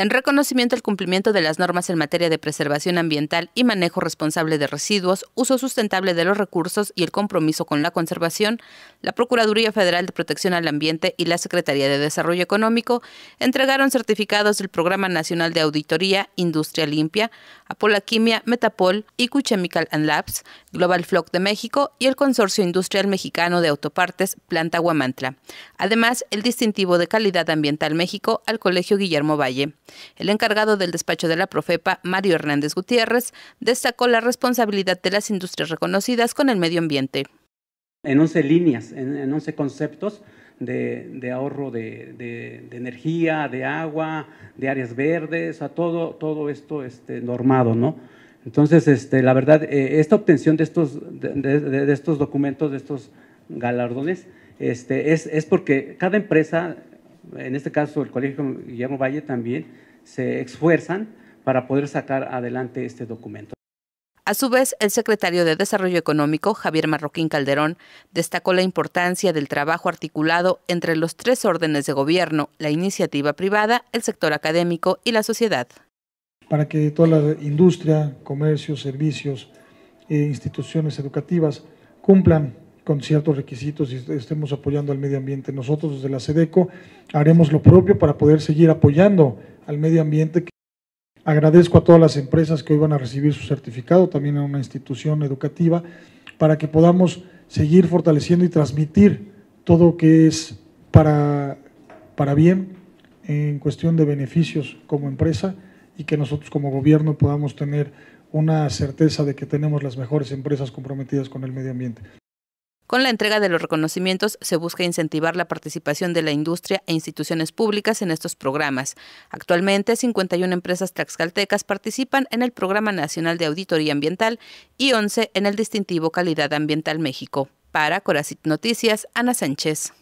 en reconocimiento al cumplimiento de las normas en materia de preservación ambiental y manejo responsable de residuos, uso sustentable de los recursos y el compromiso con la conservación, la Procuraduría Federal de Protección al Ambiente y la Secretaría de Desarrollo Económico entregaron certificados del Programa Nacional de Auditoría Industria Limpia, Apolaquimia, Metapol, y Cuchemical and Labs, Global Flock de México y el Consorcio Industrial Mexicano de Autopartes Planta Guamantla. Además, el distintivo de calidad ambiental México al Colegio Guillermo Valle. El encargado del despacho de la Profepa, Mario Hernández Gutiérrez, destacó la responsabilidad de las industrias reconocidas con el medio ambiente. En 11 líneas, en, once 11 conceptos, de, ahorro de, energía, de agua, de áreas verdes, a todo, todo esto este, normado, ¿no? Entonces, este, la verdad, eh, esta obtención de estos, de, estos documentos, de estos galardones, este, es porque cada empresa en este caso el Colegio Guillermo Valle también, se esfuerzan para poder sacar adelante este documento. A su vez, el secretario de Desarrollo Económico, Javier Marroquín Calderón, destacó la importancia del trabajo articulado entre los tres órdenes de gobierno, la iniciativa privada, el sector académico y la sociedad. Para que toda la industria, comercio, servicios, e instituciones educativas cumplan con ciertos requisitos y estemos apoyando al medio ambiente. Nosotros desde la SEDECO haremos lo propio para poder seguir apoyando al medio ambiente. Agradezco a todas las empresas que hoy van a recibir su certificado, también a una institución educativa, para que podamos seguir fortaleciendo y transmitir todo lo que es para, para bien en cuestión de beneficios como empresa y que nosotros como gobierno podamos tener una certeza de que tenemos las mejores empresas comprometidas con el medio ambiente. Con la entrega de los reconocimientos se busca incentivar la participación de la industria e instituciones públicas en estos programas. Actualmente, 51 empresas tlaxcaltecas participan en el Programa Nacional de Auditoría Ambiental y 11 en el distintivo Calidad Ambiental México. Para Coracit Noticias, Ana Sánchez.